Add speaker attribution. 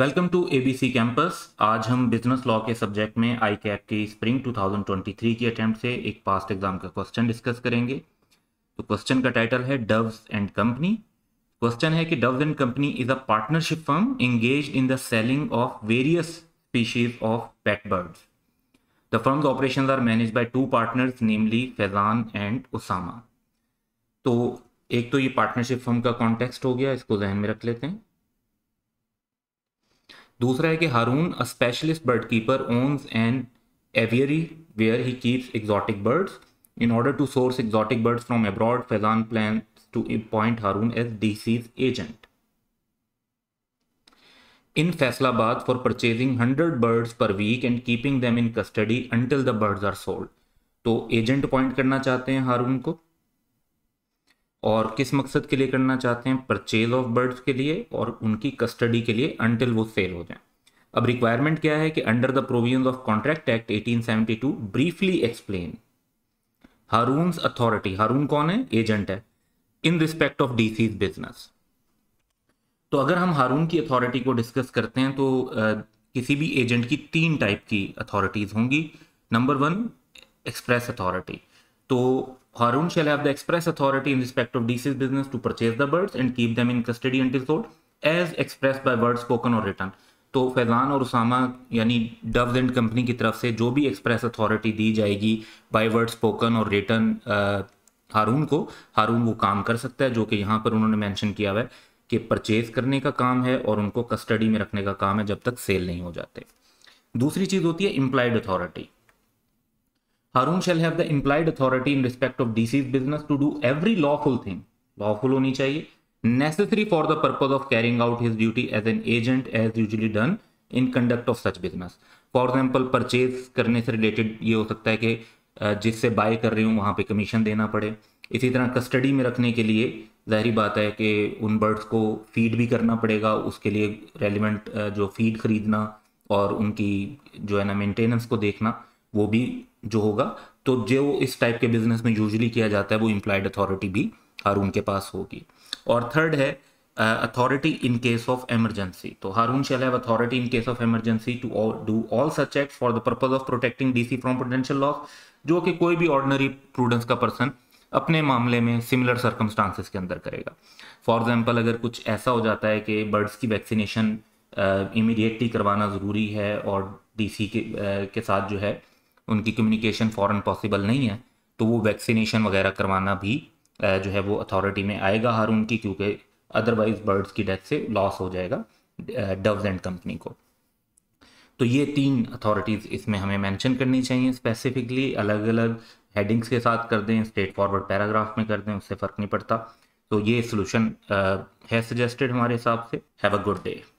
Speaker 1: welcome to ABC campus आज हम business law के सब्जेक्ट में आई कैप की स्प्रिंग 2023 की अटेम्प्ट से एक पास्ट एग्जाम का क्वेश्चन डिस्कस करेंगे तो क्वेश्चन का टाइटल है डव्स एंड कंपनी क्वेश्चन है कि Doves and company is a partnership firm engage in the selling of various species of pet birds the firm's operation are manage by two partners namely Faizan and Usama तो एक तो ये partnership firm का context हो गया इसको जहन में रख लेते हैं दूसरा है कि Haroon a specialist bird keeper owns and aviary where he keeps exotic birds in order to source exotic birds from abroad Faizan plan to appoint Haroon as DC's agent in Faisalabad for purchasing hundred birds per week and keeping them in custody until the birds are sold तो agent appoint करना चाहते हैं हारून को और किस मकसद के लिए करना चाहते हैं परचेज ऑफ बर्ड्स के लिए और उनकी कस्टडी के लिए अनटिल वो सेल हो जाए अब रिक्वायरमेंट क्या है कि under the provision of contract act 1872 briefly explain Haroon authority Haroon कौन है एजेंट है in respect of DC's business तो अगर हम हारून की अथॉरिटी को डिस्कस करते हैं तो किसी भी एजेंट की तीन टाइप की अथॉरिटीज होंगी नंबर वन एक्सप्रेस अथॉरिटी तो Haroon shall have express authority in respect of of DC's to to purchase the birds and keep them in custody until sold, as expressed by words spoken or तो फैजान और उसामा यानी doves and company की तरफ से जो भी express authority दी जाएगी बाई वर्ड स्पोकन और रिटर्न हारून को हारून वो काम कर सकता है जो कि यहाँ पर उन्होंने मैंशन किया हुआ है कि परचेज करने का काम है और उनको कस्टडी में रखने का काम है जब तक सेल नहीं हो जाते दूसरी चीज़ होती है इम्प्लाइड अथॉरिटी हारून शेल है the implied authority in respect of the business to do every lawful thing lawful होनी चाहिए necessary for the purpose of carrying out his duty as an agent as usually done in conduct of such business for example purchase करने से related ये हो सकता है कि जिससे बाय कर रही हूँ वहाँ पर कमीशन देना पड़े इसी तरह कस्टडी में रखने के लिए जाहरी बात है कि उन बर्ड्स को फीड भी करना पड़ेगा उसके लिए रेलिवेंट जो फीड खरीदना और उनकी जो है ना मेंटेनेंस को देखना वो भी जो होगा तो जो इस टाइप के बिजनेस में यूजली किया जाता है वो इम्प्लाइड अथॉरिटी भी हारून के पास होगी और थर्ड है authority in case of emergency तो Haroon shall have authority in case of emergency to do all such act for the purpose of protecting DC from potential loss जो कि कोई भी ऑर्डनरी प्रूडेंस का पर्सन अपने मामले में सिमिलर सर्कमस्टांसिस के अंदर करेगा फॉर एग्जाम्पल अगर कुछ ऐसा हो जाता है कि बर्ड्स की वैक्सीनेशन इमीडिएटली uh, करवाना ज़रूरी है और डीसी के uh, के साथ जो है उनकी कम्युनिकेशन फ़ौरन पॉसिबल नहीं है तो वो वैक्सीनेशन वगैरह करवाना भी जो है वो अथॉरिटी में आएगा हर उनकी क्योंकि अदरवाइज़ बर्ड्स की डेथ से लॉस हो जाएगा डव्स एंड कंपनी को तो ये तीन अथॉरिटीज़ इसमें हमें मेंशन करनी चाहिए स्पेसिफिकली अलग अलग हेडिंग्स के साथ कर दें स्ट्रेट फॉरवर्ड पैराग्राफ में कर दें उससे फ़र्क नहीं पड़ता तो ये सोल्यूशन है सजेस्टेड हमारे हिसाब से हैव अ गुड डे